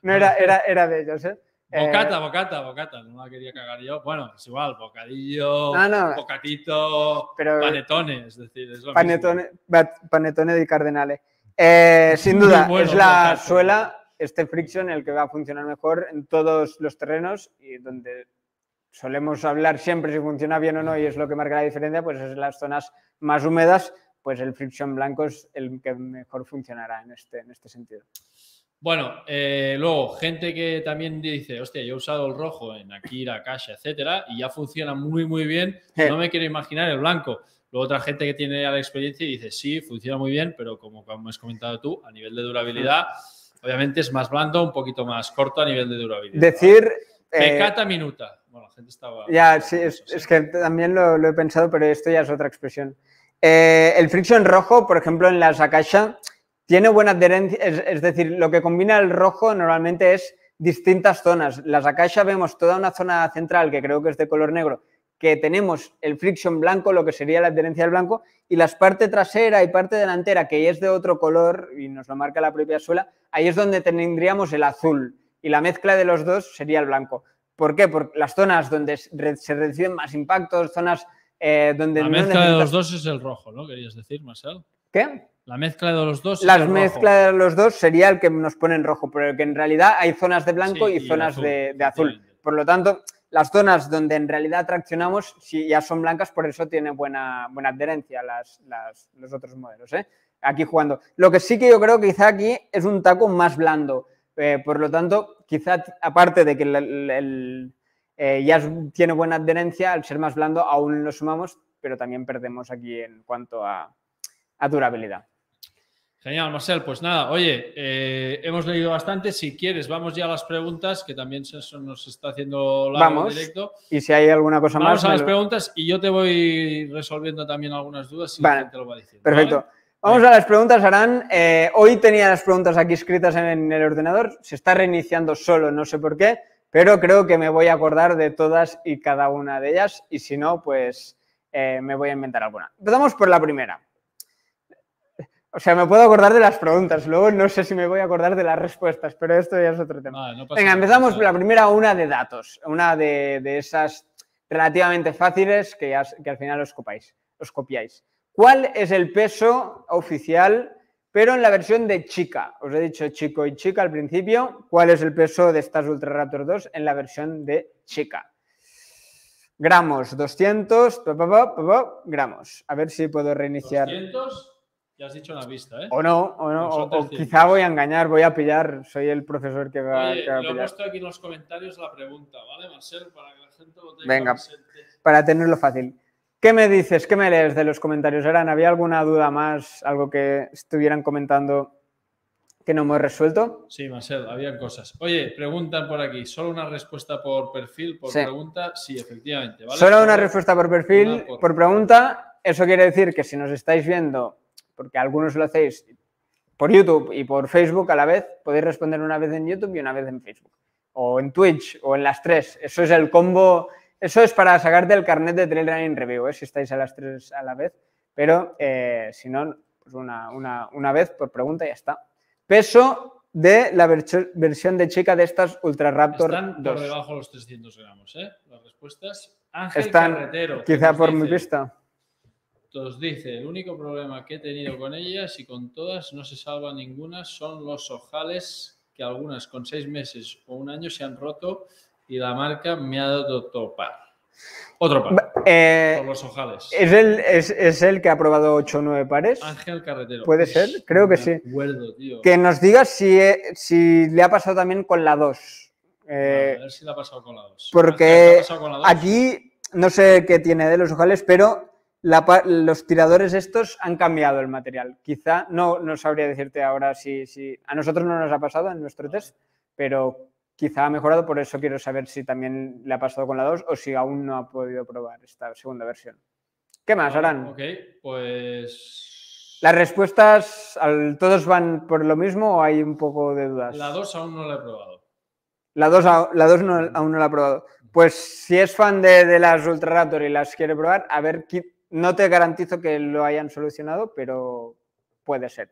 no era, era, era de ellos, ¿eh? Bocata, eh, bocata, bocata. No la quería cagar yo. Bueno, es igual, bocadillo, bocatito, panetones. Es decir, es panetone, panetone de cardenales. Eh, <laughs> sin duda, es la suela, este friction, el que va a funcionar mejor en todos los terrenos y donde solemos hablar siempre si funciona bien o no y es lo que marca la diferencia, pues es las zonas más húmedas, pues el friction blanco es el que mejor funcionará en este, en este sentido. Bueno, eh, luego, gente que también dice, hostia, yo he usado el rojo en Akira, Akasha, etcétera, y ya funciona muy, muy bien. No me quiero imaginar el blanco. Luego, otra gente que tiene ya la experiencia y dice, sí, funciona muy bien, pero como, como has comentado tú, a nivel de durabilidad, obviamente es más blando, un poquito más corto a nivel de durabilidad. Decir. Pecata eh, minuta. Bueno, la gente estaba. Ya, sí, es, que también lo, he pensado, pero esto ya es otra expresión. Eh, el friction rojo, por ejemplo, en las Akasha tiene buena adherencia, es, decir, lo que combina el rojo normalmente es distintas zonas. Las ya vemos toda una zona central que creo que es de color negro, que tenemos el friction blanco, lo que sería la adherencia del blanco, y las parte trasera y parte delantera, que es de otro color y nos lo marca la propia suela, ahí es donde tendríamos el azul y la mezcla de los dos sería el blanco. ¿Por qué? Porque las zonas donde se reciben más impactos, zonas eh, donde... La mezcla de los dos es el rojo, ¿no? Querías decir, Marcel. ¿Qué? La mezcla de los dos. de los dos sería el que nos pone en rojo, pero que en realidad hay zonas de blanco y, zonas de, azul. Por lo tanto, las zonas donde en realidad traccionamos si ya son blancas, por eso tiene buena, buena adherencia los otros modelos. ¿eh? Aquí jugando. Lo que sí que yo creo que quizá aquí es un taco más blando. Eh, por lo tanto, quizá aparte de que eh, ya tiene buena adherencia, al ser más blando aún lo sumamos, pero también perdemos aquí en cuanto a durabilidad. Genial, Marcel. Pues nada, oye, eh, hemos leído bastante. Si quieres, vamos ya a las preguntas, que también se, nos está haciendo largo vamos, en directo. Y si hay alguna cosa más. Vamos a las preguntas y yo te voy resolviendo también algunas dudas si vale, te lo va diciendo. Perfecto. Vamos a las preguntas, Arán. Eh, hoy tenía las preguntas aquí escritas en el ordenador. Se está reiniciando solo, no sé por qué, pero creo que me voy a acordar de todas y cada una de ellas. Y si no, pues eh, me voy a inventar alguna. Empezamos por la primera. O sea, me puedo acordar de las preguntas, luego no sé si me voy a acordar de las respuestas, pero esto ya es otro tema. Venga, empezamos por la primera, una de datos, una de, esas relativamente fáciles que, que al final os, copáis, os copiáis. ¿Cuál es el peso oficial, pero en la versión de chica? Os he dicho chico y chica al principio. ¿Cuál es el peso de estas Ultra Raptor 2 en la versión de chica? Gramos, 200, gramos. A ver si puedo reiniciar. 200. Ya has dicho una vista, ¿eh? O no, o no, o, quizá voy a engañar, voy a pillar, soy el profesor que va, a pillar. Lo he puesto aquí en los comentarios la pregunta, ¿vale, Marcel? Para que la gente lo tenga Venga, para tenerlo fácil. ¿Qué me dices, qué me lees de los comentarios, Eran? ¿Había alguna duda más, algo que estuvieran comentando que no hemos resuelto? Sí, Marcel, había cosas. Oye, preguntan por aquí, ¿solo una respuesta por perfil, por pregunta? Sí, efectivamente, ¿vale? Solo una respuesta por perfil, por pregunta. Eso quiere decir que si nos estáis viendo porque algunos lo hacéis por YouTube y por Facebook a la vez, podéis responder una vez en YouTube y una vez en Facebook, o en Twitch, o en las tres. Eso es el combo, eso es para sacarte el carnet de Trail Running Review, ¿eh? si estáis a las tres a la vez, pero eh, si no, pues una, vez por pregunta y ya está. Peso de la versión de chica de estas Ultra Raptor Están por debajo de los 300 gramos, ¿eh? Las respuestas. Ángel Están, Carretero. Quizá por mi pista dice, el único problema que he tenido con ellas y con todas, no se salva ninguna, son los ojales que algunas con seis meses o un año se han roto y la marca me ha dado par Otro par. Eh, por los ojales. ¿Es el, es, el que ha probado ocho o 9 pares? Ángel Carretero. ¿Puede ser? Creo que sí. Que nos diga si, eh, si, le ha pasado también con la 2. Eh, a ver si le ha pasado con la 2. Porque aquí no sé qué tiene de los ojales, pero los tiradores estos han cambiado el material. Quizá, no, no sabría decirte ahora si, si, a nosotros no nos ha pasado en nuestro test, pero quizá ha mejorado, por eso quiero saber si también le ha pasado con la 2 o si aún no ha podido probar esta segunda versión. ¿Qué más, harán? Ok, pues... ¿Las respuestas al, todos van por lo mismo o hay un poco de dudas? La 2 aún no la he probado. La 2, aún no la ha probado. Pues si es fan de, de las Ultra Raptor y las quiere probar, a ver, qué no te garantizo que lo hayan solucionado, pero puede ser.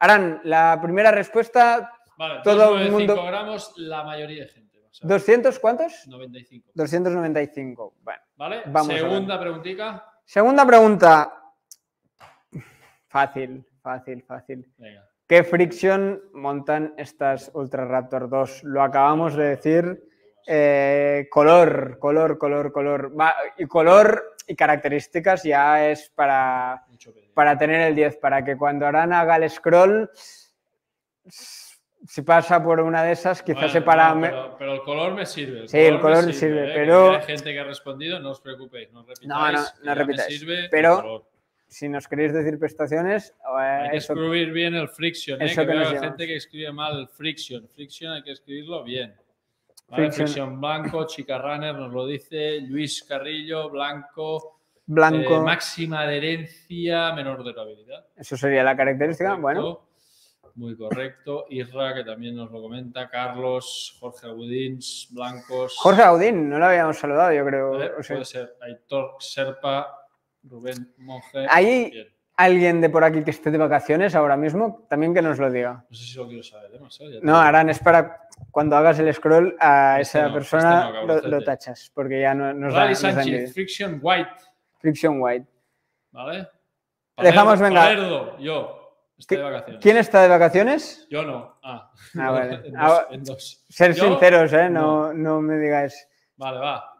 Aran, la primera respuesta. Vale, todo el mundo. gramos, la mayoría de gente. ¿200 cuántos? 95. 295. Bueno, vale, vamos segunda preguntita. Segunda pregunta. Fácil, fácil, fácil. ¿Qué fricción montan estas Ultra Raptor 2? Lo acabamos de decir. Eh, color, color, color, color. y color características ya es para, para tener el 10, para que cuando Arana haga el scroll, si pasa por una de esas, quizás se para... pero, pero, el color me sirve. El sí, el color sirve, ¿eh? pero... Hay gente que ha respondido, no os preocupéis, no repitáis. No, no, pero si nos queréis decir prestaciones... Eh, hay que escribir bien el friction, ¿eh? que, veo gente que escribe mal el friction. Friction hay que escribirlo bien. ¿Vale? Blanco, Chica Runner, nos lo dice Luis Carrillo, Blanco. Blanco. Eh, máxima adherencia, menor durabilidad. Eso sería la característica, bueno. Muy correcto. Isra, que también nos lo comenta. Carlos, Jorge Agudín, Blancos. Jorge Agudín, no lo habíamos saludado, yo creo. Eh, puede ser Aitor Serpa, Rubén Monge. Ahí. alguien de por aquí que esté de vacaciones ahora mismo, también que nos lo diga. No sé si lo quiero saber, ¿eh? No, Arán, es para cuando hagas el scroll a esa pues persona lo, tachas, porque ya no, nos da, Sánchez, Friction White. Friction White. ¿Vale? Dejamos, venga. yo. Estoy de vacaciones. ¿Quién está de vacaciones? Yo no. Ah, ah, <laughs> ah en dos, Ser sinceros, eh, No, no. me digáis. Vale, va.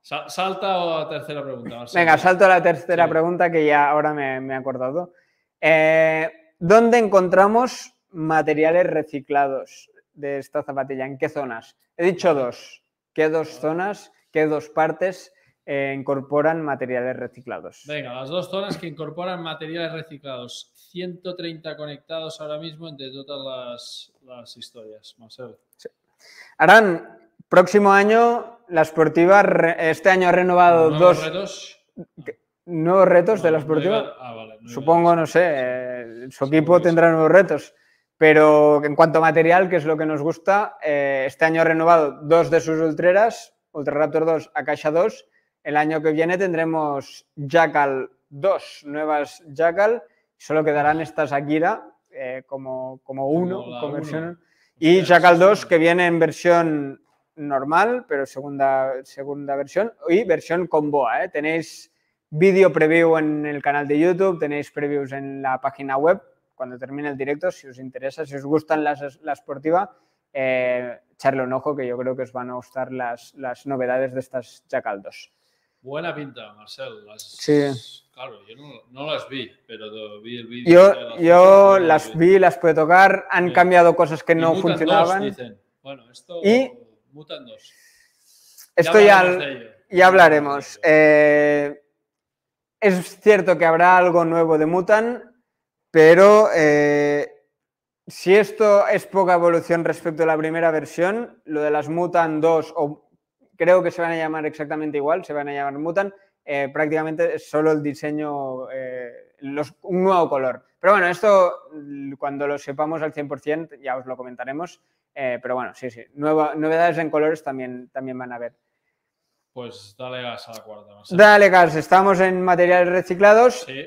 salta a la tercera pregunta. Venga, salto a la tercera pregunta que ya ahora me, he acordado. Eh, ¿Dónde encontramos materiales reciclados? de esta zapatilla? ¿En qué zonas? He dicho dos. ¿Qué dos zonas, qué dos partes eh, incorporan materiales reciclados? Venga, las dos zonas que incorporan materiales reciclados. 130 conectados ahora mismo entre todas las, historias, harán Sí. Arán, próximo año, la Sportiva, este año ha renovado dos... Retos? Nuevos retos de la Sportiva. Ah, Supongo, no sé, eh, su equipo tendrá nuevos retos. Pero en cuanto a material, que es lo que nos gusta, eh, este año ha renovado dos de sus ultreras, Ultra Raptor 2, caixa 2. El año que viene tendremos Jackal 2, nuevas Jackal. Solo quedarán estas Akira eh, como, como uno, Y Jackal 2, que viene en versión normal, pero segunda, segunda versión, y versión con boa. Eh. Tenéis vídeo preview en el canal de YouTube, tenéis previews en la página web, cuando termine el directo, si os interesa, si os gustan las, la esportiva, eh, echarle un ojo que yo creo que os van a gustar las, las novedades de estas Jackal 2. Buena pinta, Marcel. Sí. Claro, yo no, las vi, pero vi el vídeo. Yo, las, yo las vi, las pude tocar, han cambiado cosas que no funcionaban. Bueno, esto... Y... Mutan 2. Esto ya, ya, hablaremos. Eh, es cierto que habrá algo nuevo de Mutant, pero eh, si esto es poca evolución respecto a la primera versión, lo de las Mutant 2, o creo que se van a llamar exactamente igual, se van a llamar Mutant, eh, prácticamente es solo el diseño, eh, un nuevo color. Pero bueno, esto mm, cuando lo sepamos al 100% ya os lo comentaremos. pero bueno, sí, sí, novedades en colores también, también van a haber. Pues dale gas a la cuarta. Dale gas, estamos en materiales reciclados. Sí.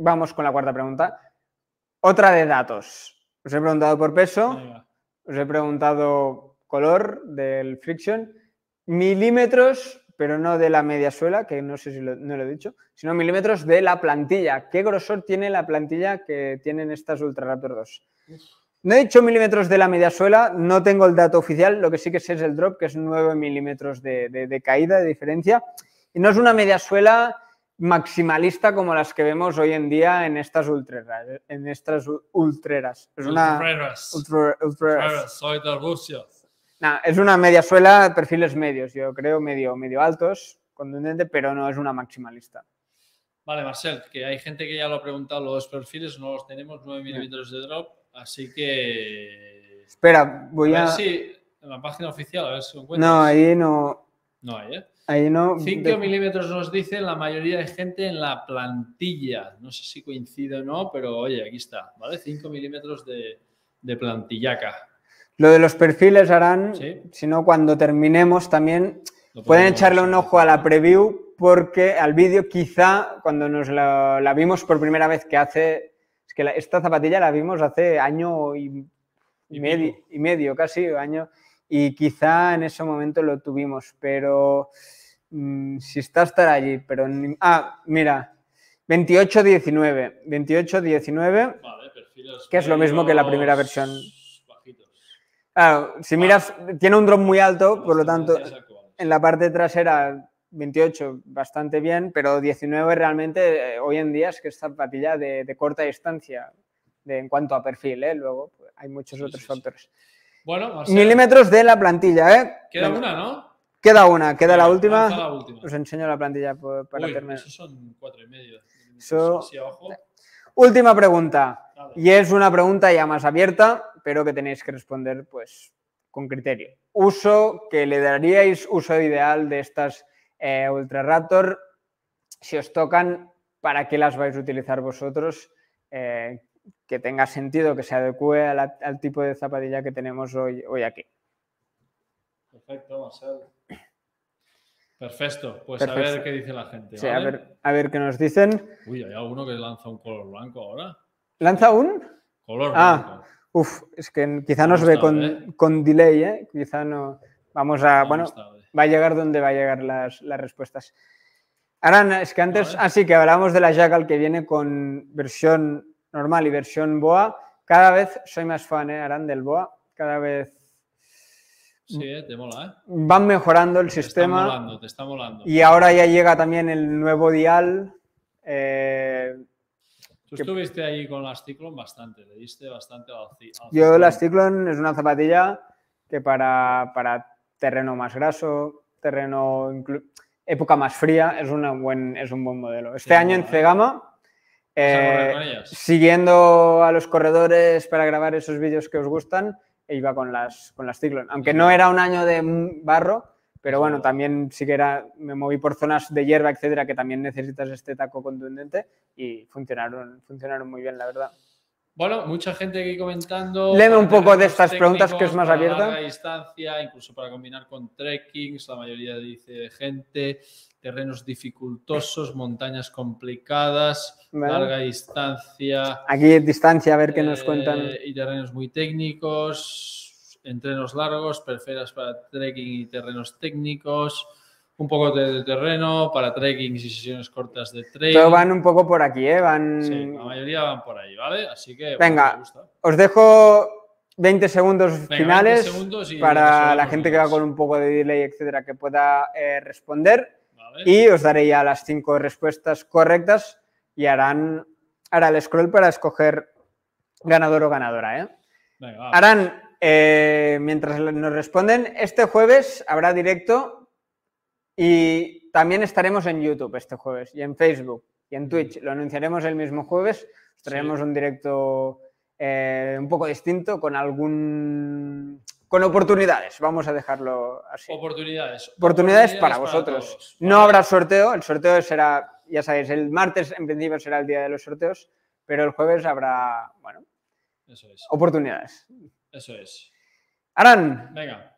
Vamos con la cuarta pregunta. Otra de datos. Os he preguntado por peso, os he preguntado color del friction, milímetros, pero no de la media suela, que no sé si no lo he dicho, sino milímetros de la plantilla. ¿Qué grosor tiene la plantilla que tienen estas Ultra Raptor 2? No he dicho milímetros de la media suela, no tengo el dato oficial, lo que sí que sé es el drop, que es 9 milímetros de, de caída, de diferencia. Y no es una media suela maximalista como las que vemos hoy en día en estas ultreras. En estas ultreras. Es una, de es una media suela, perfiles medios, yo creo, medio, medio altos, contundente, pero no es una maximalista. Vale, Marcel, que hay gente que ya lo ha preguntado, los perfiles no los tenemos, 9 milímetros de drop, así que... Espera, voy a... Ver en la página oficial, a ver si No, ahí no... No hay, ¿eh? Ahí 5 milímetros nos dicen la mayoría de gente en la plantilla. No sé si coincide o no, pero oye, aquí está, ¿vale? 5 milímetros de, de plantillaca. Lo de los perfiles harán, si no, cuando terminemos también, pueden echarle un ojo a la preview porque al vídeo quizá cuando nos la, vimos por primera vez que hace, es que esta zapatilla la vimos hace año y, medio, y medio, casi año, y quizá en ese momento lo tuvimos, pero... Mm, si está, estar allí, pero... ah, mira, 28-19. 28-19, que es lo mismo que la primera versión. Ah, si mira, miras, tiene un drop muy alto, por lo tanto, en la parte trasera 28 bastante bien, pero 19 realmente eh, hoy en día es que es patilla de, corta distancia de, en cuanto a perfil, eh, luego pues, hay muchos otros factores. Bueno, Milímetros de la plantilla, ¿eh? Queda una, ¿no? Queda una, queda la última. Os enseño la plantilla para terminar. Eso son cuatro y medio. Última pregunta. Y es una pregunta ya más abierta, pero que tenéis que responder pues con criterio. Uso que le daríais uso ideal de estas eh, ultrarator Si os tocan, ¿para qué las vais a utilizar vosotros? Eh, que tenga sentido, que se adecue al, tipo de zapatilla que tenemos hoy, aquí. Perfecto, Marcel. Perfecto, pues a ver qué dice la gente. a, ver, a ver qué nos dicen. Uy, hay alguno que lanza un color blanco ahora. ¿Lanza un? Color ah, blanco. Uf, es que quizá nos ve ¿eh? con, delay, ¿eh? Quizá no. Vamos a. bueno, ¿eh? va a llegar donde va a llegar las, respuestas. Aran, es que antes, así que hablábamos de la Jagal que viene con versión normal y versión boa. Cada vez soy más fan, ¿eh, Aran, del boa. Cada vez Sí, te mola, ¿eh? Van mejorando el sistema. te sistema. Está molando, te está molando. Y ahora ya llega también el nuevo dial. Eh, Tú estuviste ahí con las Cyclone bastante, le diste bastante al, Yo las Cyclone es una zapatilla que para, terreno más graso, terreno época más fría, es, una buen, es un buen modelo. Este año en ¿eh? Cegama, eh, siguiendo a los corredores para grabar esos vídeos que os gustan, e iba con las, con las Aunque no era un año de barro, pero bueno, también sí que era, me moví por zonas de hierba, etcétera, que también necesitas este taco contundente y funcionaron, funcionaron muy bien, la verdad. Bueno, mucha gente aquí comentando. Leme un poco de estas preguntas que es más abierta. Larga distancia, incluso para combinar con trekking, la mayoría dice gente, terrenos dificultosos, montañas complicadas, larga distancia. Aquí distancia, a ver qué nos eh, cuentan. Y terrenos muy técnicos, entrenos largos, perferas para trekking y terrenos técnicos un poco de, terreno, para trekking y sesiones cortas de trade van un poco por aquí, ¿eh? Van... Sí, la mayoría van por ahí, ¿vale? Así que... Venga, os dejo 20 segundos finales para la gente que va con un poco de delay, etcétera, que pueda eh, responder. Y os daré ya las cinco respuestas correctas y harán hará el scroll para escoger ganador o ganadora. ¿eh? harán, eh, mientras nos responden, este jueves habrá directo y también estaremos en YouTube este jueves y en Facebook y en Twitch. Lo anunciaremos el mismo jueves. Traemos un directo eh, un poco distinto con algún con oportunidades, vamos a dejarlo así. Oportunidades. Oportunidades, para vosotros. no habrá sorteo, el sorteo será, ya sabéis, el martes en principio será el día de los sorteos, pero el jueves habrá, bueno, Eso es. oportunidades. Eso es. Arán.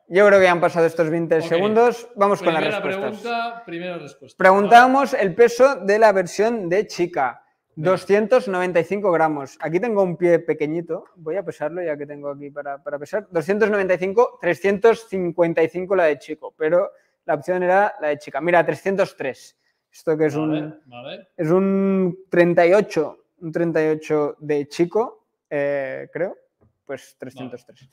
Yo creo que ya han pasado estos 20 segundos. Vamos con con las Primera Pregunta, primera respuesta. Preguntábamos el peso de la versión de chica. 295 gramos. Aquí tengo un pie pequeñito. Voy a pesarlo ya que tengo aquí para, pesar. 295, 355 la de chico. Pero la opción era la de chica. Mira, 303. Esto que es un es un 38, un 38 de chico, eh, creo, pues 303.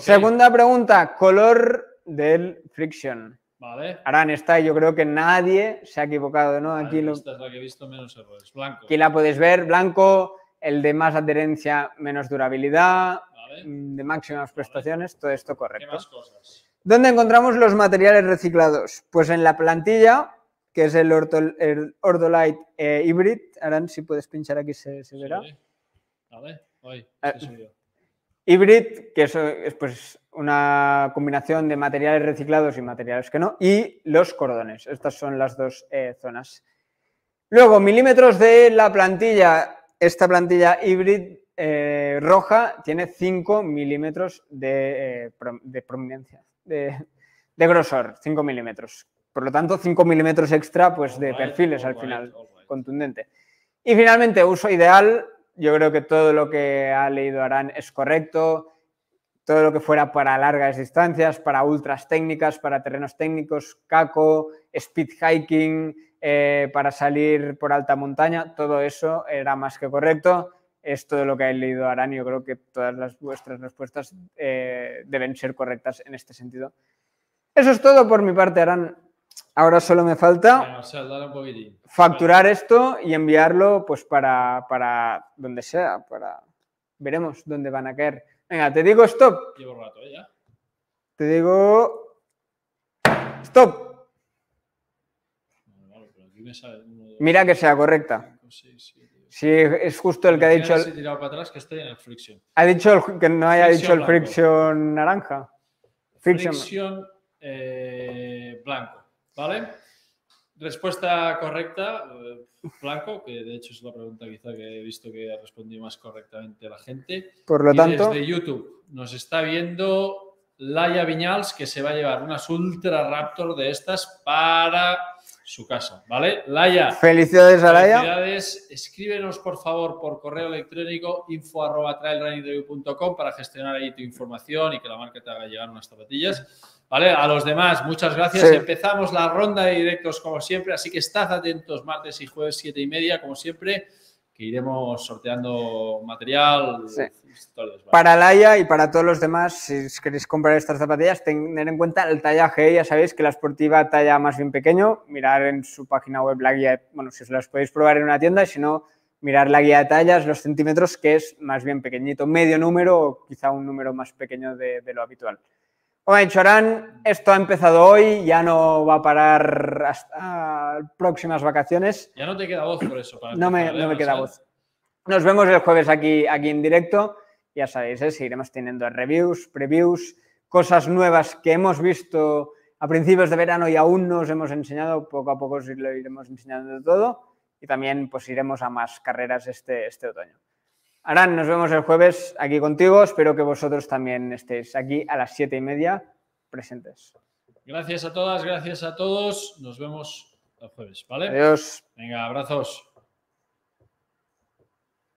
Segunda pregunta, color del friction. Vale. Aran está, yo creo que nadie se ha equivocado, ¿no? Aquí lo... la que he visto menos blanco. Aquí la podéis ver, blanco, el de más adherencia, menos durabilidad, mm, de máximas prestaciones, todo esto correcto. ¿Qué ¿Dónde encontramos los materiales reciclados? Pues en la plantilla, que es el, Ordolite eh, Hybrid. Aran, si puedes pinchar aquí, se, verá. Vale, hoy, ah, este Hybrid, que es, pues, una combinación de materiales reciclados y materiales que no, y los cordones. Estas son las dos eh, zonas. Luego, milímetros de la plantilla. Esta plantilla híbrida eh, roja tiene 5 milímetros eh, de, prominencia, de, grosor, 5 milímetros. Por lo tanto, 5 milímetros extra pues, de perfiles al final, contundente. Y finalmente, uso ideal, yo creo que todo lo que ha leído Arán es correcto. Todo lo que fuera para largas distancias, para ultras técnicas, para terrenos técnicos, caco, speed hiking, eh, para salir por alta montaña, todo eso era más que correcto. Es todo lo que ha leído Arán y yo creo que todas las, vuestras respuestas eh, deben ser correctas en este sentido. Eso es todo por mi parte, Arán. Ahora solo me falta ah, facturar esto y enviarlo pues para, donde sea, para veremos dónde van a caer. Venga, te digo stop. Llevo rato ¿eh? ya. Te digo stop. Mira que sea correcta. Sí, es justo el que ha dicho. El... Ha dicho que no haya dicho el fricción friction naranja. Fricción eh, blanco. ¿Vale? Respuesta correcta, eh, Blanco, que de hecho es la pregunta quizá que he visto que ha respondido más correctamente la gente. Por lo tanto. Desde YouTube nos está viendo Laia Viñals, que se va a llevar unas Ultra Raptor de estas para su casa, ¿vale? Laia. Felicidades a Laia. Felicidades. Escríbenos, por favor, por correo electrónico info arroba .com para gestionar ahí tu información y que la marca te haga llegar unas zapatillas. ¿Vale? A los demás, muchas gracias. Empezamos la ronda de directos como siempre, así que estad atentos martes y jueves, siete y media, como siempre que iremos sorteando material. Para Laia y para todos los demás, si queréis comprar estas zapatillas, tener en cuenta el tallaje. Ya sabéis que la esportiva talla más bien pequeño, mirar en su página web la guía, bueno, si os las podéis probar en una tienda si no, mirar la guía de tallas, los centímetros, que es más bien pequeñito, medio número o quizá un número más pequeño de lo habitual. Bueno, Chorán, esto ha empezado hoy, ya no va a parar hasta próximas vacaciones. Ya no te queda voz por eso. Para no, me, ¿eh? queda voz. Nos vemos el jueves aquí, aquí en directo. Ya sabéis, ¿eh? seguiremos teniendo reviews, previews, cosas nuevas que hemos visto a principios de verano y aún nos hemos enseñado. Poco a poco os lo iremos enseñando todo. Y también pues iremos a más carreras este, este otoño. Arán, nos vemos el jueves aquí contigo. Espero que vosotros también estéis aquí a las siete y media presentes. Gracias a todas, gracias a todos. Nos vemos el jueves, ¿vale? Adiós. Venga, abrazos.